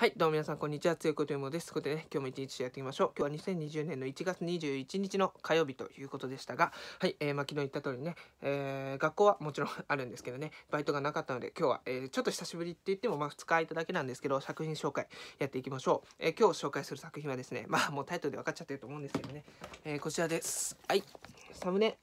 はい、どうも皆さん、こんにちは。つよことよもです。ここでね、今日も一日やっていきましょう。今日は2020年の1月21日の火曜日ということでしたが、はい、えー、まあ、昨日言った通りね、えー、学校はもちろんあるんですけどね、バイトがなかったので、今日は、えー、ちょっと久しぶりって言っても、まあ、2日空いただけなんですけど、作品紹介やっていきましょう。えー、今日紹介する作品はですね、まあ、もうタイトルで分かっちゃってると思うんですけどね、えこちらです。はい、サムネ。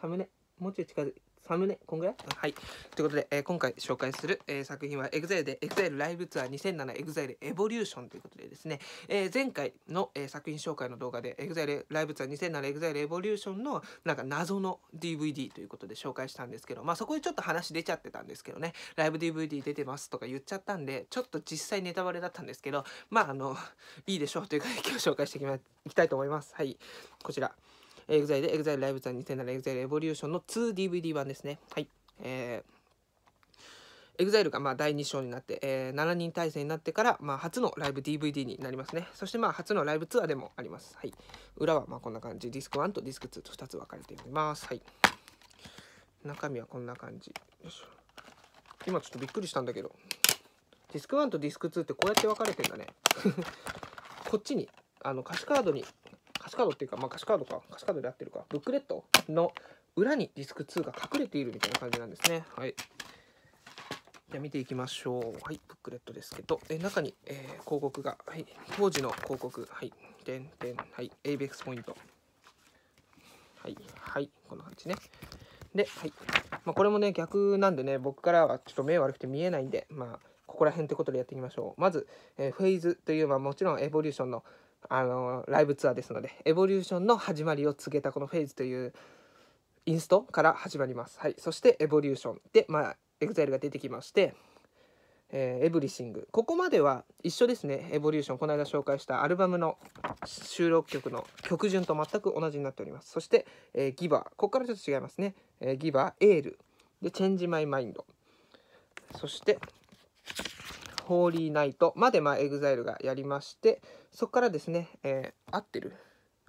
サムネ。もうちょい近づサムネこんぐらいはい。ということで、えー、今回紹介する、えー、作品は EXILE で EXILE ライブツアー 2007EXILE エボリューションということでですね、えー、前回の、え作品紹介の動画で EXILE ライブツアー 2007EXILE エボリューションのなんか謎の DVD ということで紹介したんですけど、まあそこでちょっと話出ちゃってたんですけどね、ライブ DVD 出てますとか言っちゃったんで、ちょっと実際ネタバレだったんですけど、まああの、いいでしょうというか今日紹介していき,、ま、いきたいと思います。はい。こちら。エグザイルエグザイルライブザ2007、EXILE エボリューションの 2DVD 版ですね。はい。えーエグザイルがまあ第2章になって、えー、7人体制になってから、まあ、初のライブ DVD になりますねそしてまあ初のライブツアーでもあります、はい、裏はまあこんな感じディスク1とディスク2と2つ分かれております、はい、中身はこんな感じ今ちょっとびっくりしたんだけどディスク1とディスク2ってこうやって分かれてんだね こっちにあの歌詞カードに歌詞カードっていうか、まあ、歌詞カードか、歌詞カードで合ってるか、ブックレットの裏にディスク2が隠れているみたいな感じなんですね。はい。じゃあ見ていきましょう。はい、ブックレットですけど、え中に、えー、広告が、はい、当時の広告、はい、点ん、はい、エイベックスポイント。はい、はい、こんな感じね。で、はい。まあ、これもね、逆なんでね、僕からはちょっと目悪くて見えないんで、まあ、ここら辺ってことでやっていきましょう。まず、えー、フェイズという、まあ、もちろんエボリューションの、あのライブツアーですのでエボリューションの始まりを告げたこのフェイズというインストから始まります。はい、そしてエボリューションで、まあ、EXILE が出てきまして、えー、エブリシングここまでは一緒ですねエボリューションこの間紹介したアルバムの収録曲の曲順と全く同じになっておりますそして、えー、ギバーここからちょっと違いますね、えー、ギバーエールでチェンジマイマインドそしてホーリーナイトまで、まあ、エグザイルがやりまして、そこからですね、えー、合ってる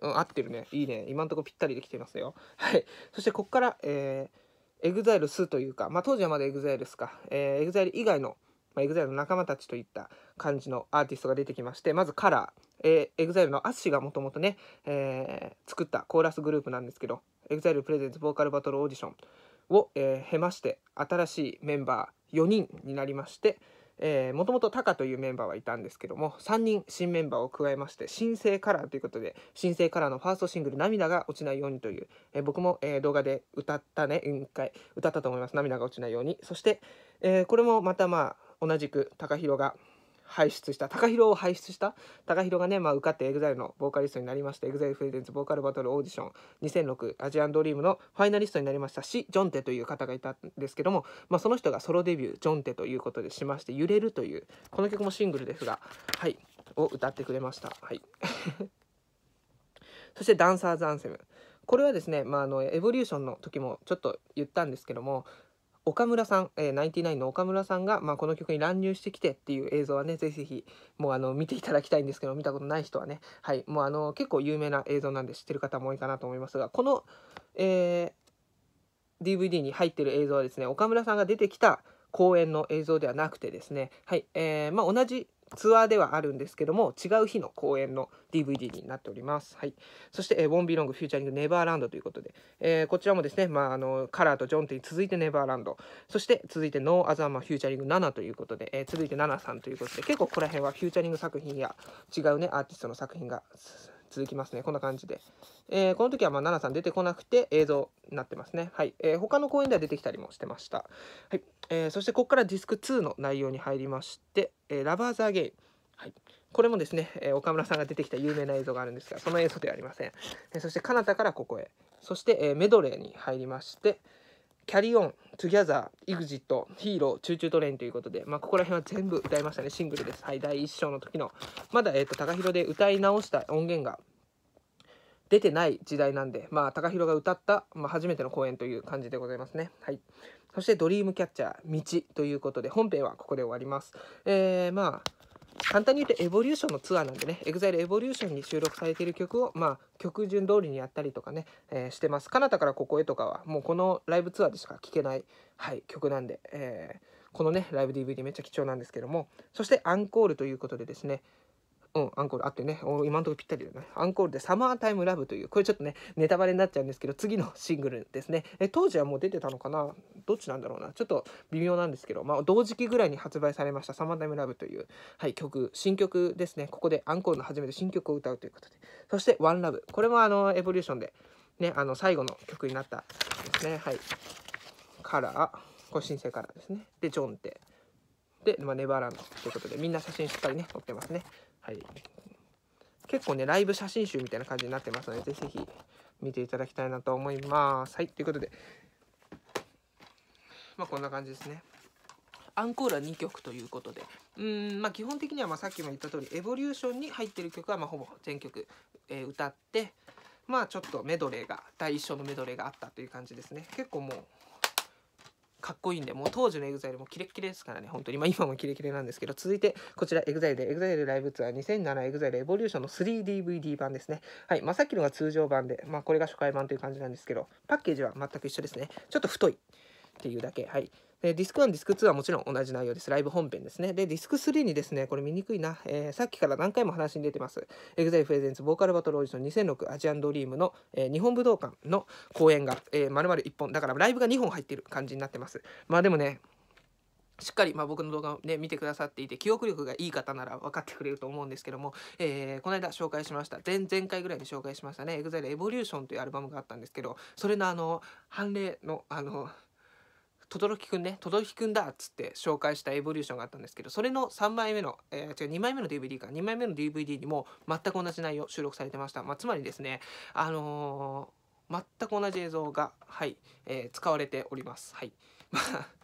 うん、合ってるね。いいね。今んとこぴったりできてますよ。はい。そして、ここから、えー、エグザイルスというか、まあ、当時はまだエグザイルスか、えー、エグザイル以外の、まあ、エグザイルの仲間たちといった感じのアーティストが出てきまして、まずカラー、えー、エグザイルのアッシュがもともとね、えー、作ったコーラスグループなんですけど、エグザイルプレゼンツボーカルバトルオーディションを、えー、経まして、新しいメンバー4人になりまして、えー、もともとタカというメンバーはいたんですけども、3人新メンバーを加えまして、新生カラーということで、新生カラーのファーストシングル、涙が落ちないようにという、えー、僕も、えー、動画で歌ったね、一回歌ったと思います。涙が落ちないように。そして、えー、これもまたまあ、同じく、t a が、輩出した高 a を輩出した高 a がね、まあ、受かって EXILE のボーカリストになりました EXILE フレゼンツボーカルバトルオーディション2006アジアンドリームのファイナリストになりましたシ・ジョンテという方がいたんですけども、まあ、その人がソロデビュージョンテということでしまして「揺れる」というこの曲もシングルですが、はい、を歌ってくれました。はい そしてダンサーズアンセム。これはですね、まあ、あのエボリューションの時もちょっと言ったんですけども岡村さん、えー、ナインティナインの岡村さんが、まあ、この曲に乱入してきてっていう映像はね、ぜひぜひ、もうあの、見ていただきたいんですけど、見たことない人はね、はい、もうあの、結構有名な映像なんで知ってる方も多いかなと思いますが、この、えー、DVD に入ってる映像はですね、岡村さんが出てきた公演の映像ではなくてですね、はい、えー、まあ、同じツアーではあるんですけども違う日の公演の DVD になっております、はい、そして、えウォンビロングフューチャリングネバーランド」ということで、えー、こちらもですね、まあ、あのカラーとジョンティに続いてネバーランドそして続いて「ノー・アザーマ・フューチャリング7」ということで、えー、続いて「ナナさん」ということで結構ここら辺はフューチャリング作品や違うねアーティストの作品が続きますね。こんな感じで。えー、この時はまあ、奈々さん出てこなくて映像になってますね。はい。えー、他の公演では出てきたりもしてました。はい。えー、そしてここからディスク2の内容に入りまして、えー、ラバーザゲイ。はい。これもですね、え岡村さんが出てきた有名な映像があるんですが、その映像ではありません。えそして、彼方からここへ。そして、えメドレーに入りまして、キャリオン、トゥギャザー、イグジット、ヒーロー、チューチュートレインということで、まあ、ここら辺は全部歌いましたね、シングルです。はい、第1章の時の、まだ、えっ、ー、と、高 o で歌い直した音源が出てない時代なんで、まあ、高 o が歌った、まあ、初めての公演という感じでございますね。はい。そして、ドリームキャッチャー、道ということで、本編はここで終わります。えー、まあ、簡単に言うとエボリューションのツアーなんでね EXILE エボリューションに収録されている曲をまあ曲順通りにやったりとかね、えー、してます。かなたからここへとかはもうこのライブツアーでしか聴けない、はい、曲なんで、えー、このねライブ DVD めっちゃ貴重なんですけどもそしてアンコールということでですねうん、アンコールあってね、今んとこぴったりだね。アンコールでサマータイムラブという、これちょっとね、ネタバレになっちゃうんですけど、次のシングルですね。え当時はもう出てたのかなどっちなんだろうなちょっと微妙なんですけど、まあ、同時期ぐらいに発売されましたサマータイムラブという、はい、曲、新曲ですね。ここでアンコールの初めて新曲を歌うということで。そして、ワンラブ。これもあの、エボリューションで、ね、あの、最後の曲になったですね。はい。カラー、これ新生カラーですね。で、ジョンテ。で、まあ、ネバーランドということで、みんな写真しっかりね、撮ってますね。はい、結構ねライブ写真集みたいな感じになってますのでぜひぜひ見ていただきたいなと思いますはいということでまあこんな感じですねアンコールは2曲ということでうんまあ基本的にはまさっきも言った通りエボリューションに入ってる曲はまほぼ全曲、えー、歌ってまあちょっとメドレーが第1章のメドレーがあったという感じですね結構もうかっこいいんでもう当時の EXILE もキレッキレですからね本当にまあ今もキレキレなんですけど続いてこちら EXILE で EXILE ライブツアー 2007EXILE エボリューションの 3DVD 版ですねはいまあさっきのが通常版でまあこれが初回版という感じなんですけどパッケージは全く一緒ですねちょっと太いっていうだけはいで、ディスク1、ディスク2はもちろん同じ内容です。ライブ本編ですね。で、ディスク3にですね、これ見にくいな。えー、さっきから何回も話に出てます。エグザイフレゼンツボーカルバトルオーディション2006アジアンドリームの、えー、日本武道館の公演が、えー、丸々1本。だからライブが2本入ってる感じになってます。まあでもね、しっかり、まあ、僕の動画をね、見てくださっていて、記憶力がいい方なら分かってくれると思うんですけども、えー、この間紹介しました。前々回ぐらいに紹介しましたね、EXILE Evolution というアルバムがあったんですけど、それのあの、判例の、あの、轟くんね轟くんだっつって紹介したエボリューションがあったんですけどそれの3枚目の、えー、違う2枚目の DVD か2枚目の DVD にも全く同じ内容収録されてました、まあ、つまりですねあのー、全く同じ映像が、はいえー、使われております。はい、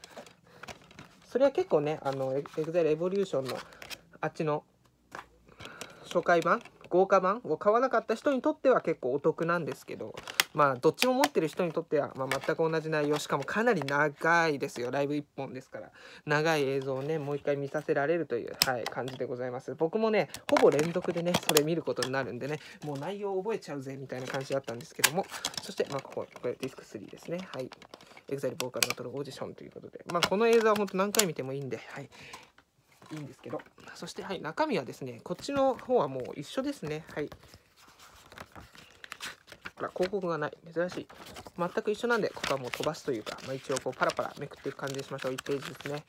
それは結構ねあの EXILE エボリューションのあっちの初回版豪華版を買わなかった人にとっては結構お得なんですけどまあどっちも持ってる人にとっては、まあ、全く同じ内容しかもかなり長いですよライブ1本ですから長い映像をねもう一回見させられるという、はい、感じでございます僕もねほぼ連続でねそれ見ることになるんでねもう内容覚えちゃうぜみたいな感じだったんですけどもそして、まあ、こここれディスク3ですねはい EXILE ボーカルバトルオーディションということで、まあ、この映像は本当何回見てもいいんで、はい、いいんですけどそして、はい、中身はですねこっちの方はもう一緒ですねはいあら、広告がない。珍しい。全く一緒なんで、ここはもう飛ばすというか、まあ、一応こうパラパラめくっていく感じにしましょう。1ページですね。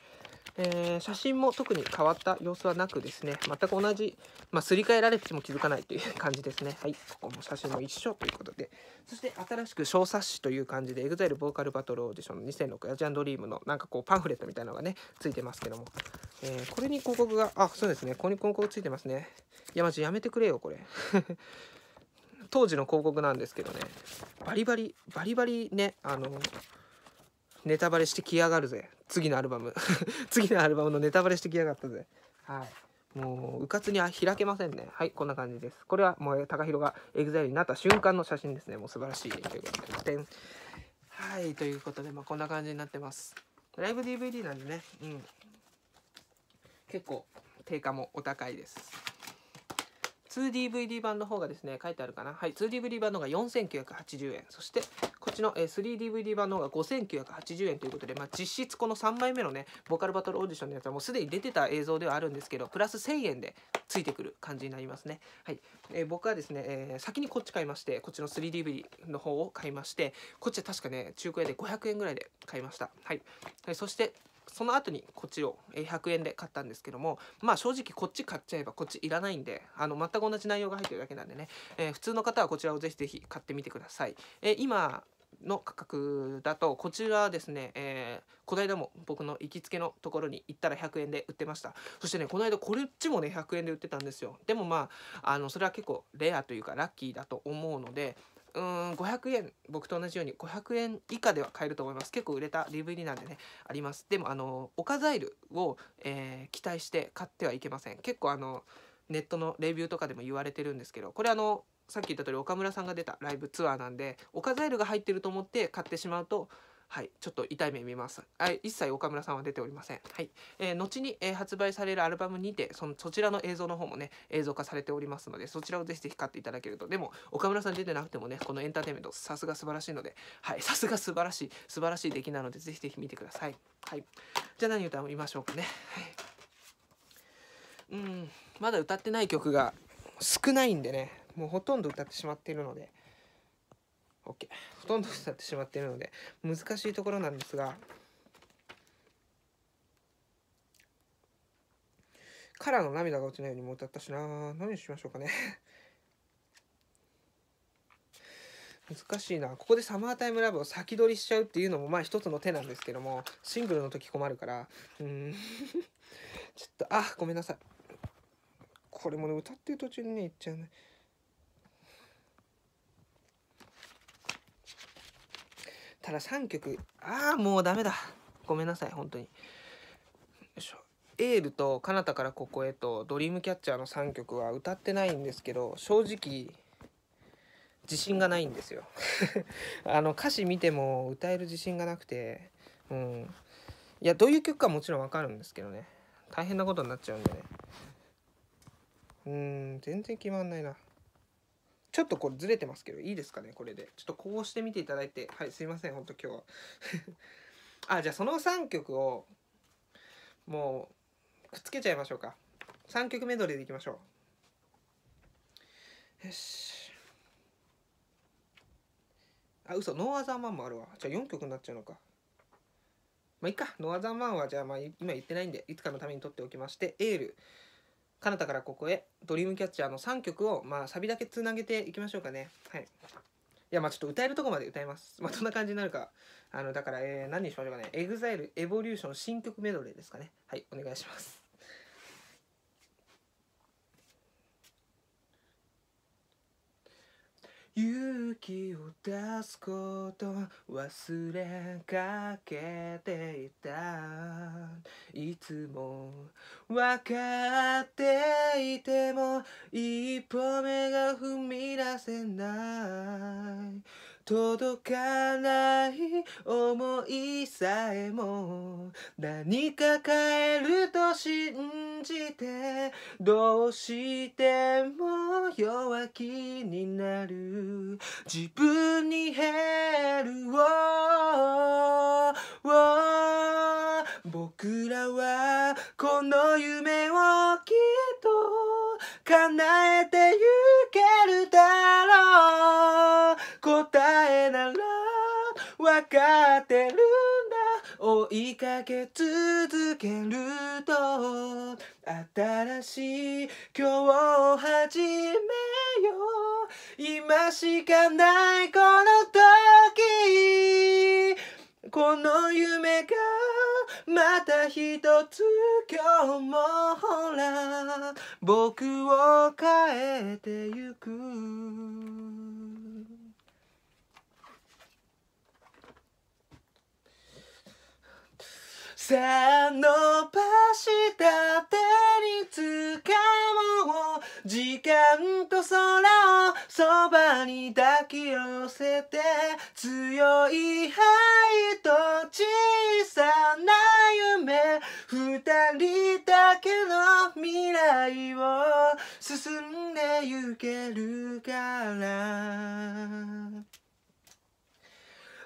えー、写真も特に変わった様子はなくですね、全く同じ、まあ、すり替えられても気づかないという感じですね。はい、ここも写真も一緒ということで、そして新しく小冊子という感じで、EXILE ボーカルバトルオーディション2006アジアンドリームのなんかこうパンフレットみたいなのがね、ついてますけども、えー、これに広告が、あ、そうですね、ここに広告ついてますね。いや、マジやめてくれよ、これ。当時の広告なんですけどねバリバリバリバリねあのネタバレしてきやがるぜ次のアルバム 次のアルバムのネタバレしてきやがったぜはいもううかつには開けませんねはいこんな感じですこれはもう takahiro が EXILE になった瞬間の写真ですねもう素晴らしいということではいということで、まあ、こんな感じになってますライブ DVD なんでねうん結構定価もお高いです 2DVD 版の方がですね書いてあるかなはい 2DVD 版の方が4980円そしてこっちの 3DVD 版の方が5980円ということで、まあ、実質この3枚目のねボカルバトルオーディションのやつはもうすでに出てた映像ではあるんですけどプラス1000円でついてくる感じになりますねはい、えー、僕はですね、えー、先にこっち買いましてこっちの 3DVD の方を買いましてこっちは確かね中古屋で500円ぐらいで買いましたはい、はい、そしてその後にこっちを100円で買ったんですけどもまあ正直こっち買っちゃえばこっちいらないんであの全く同じ内容が入ってるだけなんでね、えー、普通の方はこちらをぜひぜひ買ってみてください。えー、今の価格だとこちらはですね、えー、この間も僕の行きつけのところに行ったら100円で売ってましたそしてねこの間こっちもね100円で売ってたんですよでもまああのそれは結構レアというかラッキーだと思うのでうん500円僕と同じように500円以下では買えると思います結構売れた DVD なんでねありますでもあのおかざいるを、えー、期待して買ってはいけません結構あのネットのレビューとかでも言われてるんですけどこれあのさっき言った通り岡村さんが出たライブツアーなんでおカザイルが入ってると思って買ってしまうとはい、ちょっと痛い目見ます。はい、一切岡村さんは出ておりません。はい、えー、後に、えー、発売されるアルバムにて、そのそちらの映像の方もね、映像化されておりますので、そちらをぜひぜひ買っていただけると。でも、岡村さん出てなくてもね、このエンターテイメント、さすが素晴らしいので、はい、さすが素晴らしい、素晴らしい出来なので、ぜひぜひ見てください。はい、じゃあ何歌いましょうかね。はい、うん、まだ歌ってない曲が少ないんでね、もうほとんど歌ってしまっているので、OK ほとんど腐ってしまっているので難しいところなんですがカラーの涙が落ちないようにも歌ったしな何にしましょうかね難しいなここで「サマータイムラブ」を先取りしちゃうっていうのもまあ一つの手なんですけどもシングルの時困るからうん ちょっとあごめんなさいこれもね歌ってる途中にねいっちゃうねたら3曲ああもうダメだごめんなさい本当によいしょエールと「彼方からここへ」と「ドリームキャッチャー」の3曲は歌ってないんですけど正直自信がないんですよ あの歌詞見ても歌える自信がなくてうんいやどういう曲かもちろんわかるんですけどね大変なことになっちゃうんでねうん全然決まんないなちょっとこれずれてますけど、いいですかね、これで。ちょっとこうしてみていただいて、はい、すいません、ほんと今日は。あ、じゃあその3曲を、もう、くっつけちゃいましょうか。3曲メドレーでいきましょう。よし。あ、嘘、ノーアザーマンもあるわ。じゃあ4曲になっちゃうのか。まあいいか、ノーアザーマンはじゃあまあ今言ってないんで、いつかのために取っておきまして、エール。彼方からここへドリームキャッチャーの3曲を、まあ、サビだけつなげていきましょうかね。はい。いや、まあちょっと歌えるとこまで歌います。まあどんな感じになるか。あの、だから、えー、何にしましょうかね。EXILE Evolution 新曲メドレーですかね。はい、お願いします。勇気を出すこと忘れかけていたいつも分かっていても一歩目が踏み出せない届かない思いさえも何か変えると信じてどうしても弱気になる自分に減るを僕らはこの夢をきっと叶えてゆくてるんだ追いかけ続けると新しい今日を始めよう今しかないこの時この夢がまた一つ今日もほら僕を変えてゆくさあ伸ばした手につかもう時間と空をそばに抱き寄せて強い愛と小さな夢二人だけの未来を進んでゆけるから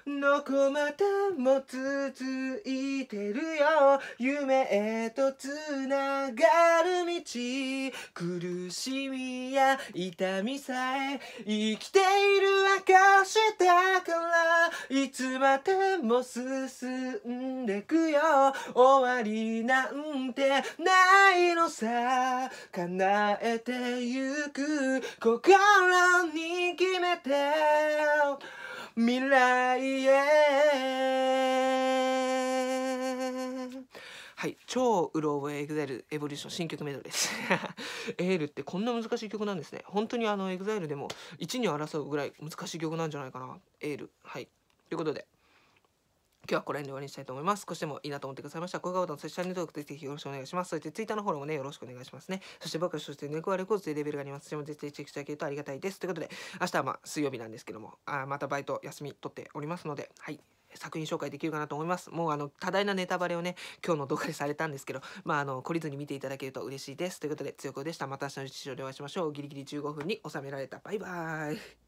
どこまでも続いてるよ夢へとつながる道苦しみや痛みさえ生きている証だからいつまでも進んでくよ終わりなんてないのさ叶えてゆく心に決めて未来へはい、超うろ覚えエグザイルエボリューション新曲メドレーです エールってこんな難しい曲なんですね本当にあのエグザイルでも1に争うぐらい難しい曲なんじゃないかなエールはいということで日はこれで終わりにしたいと思います。少しでもいいなと思ってくださいましたら、高評価ボタン、そしてチャンネル登録ぜひよろしくお願いします。そしてツイッターのフォローもね、よろしくお願いしますね。そして僕はそして猫はレコードでレベルがあります。そちもぜひチェックしてあげるとありがたいです。ということで、明日はまあ水曜日なんですけども、あまたバイト休み取っておりますので、はい。作品紹介できるかなと思います。もうあの多大なネタバレをね、今日の動画でされたんですけど、まああの懲りずに見ていただけると嬉しいです。ということで、強子でした。また明日の日常でお会いしましょう。ギリギリ15分に収められた。バイバーイ。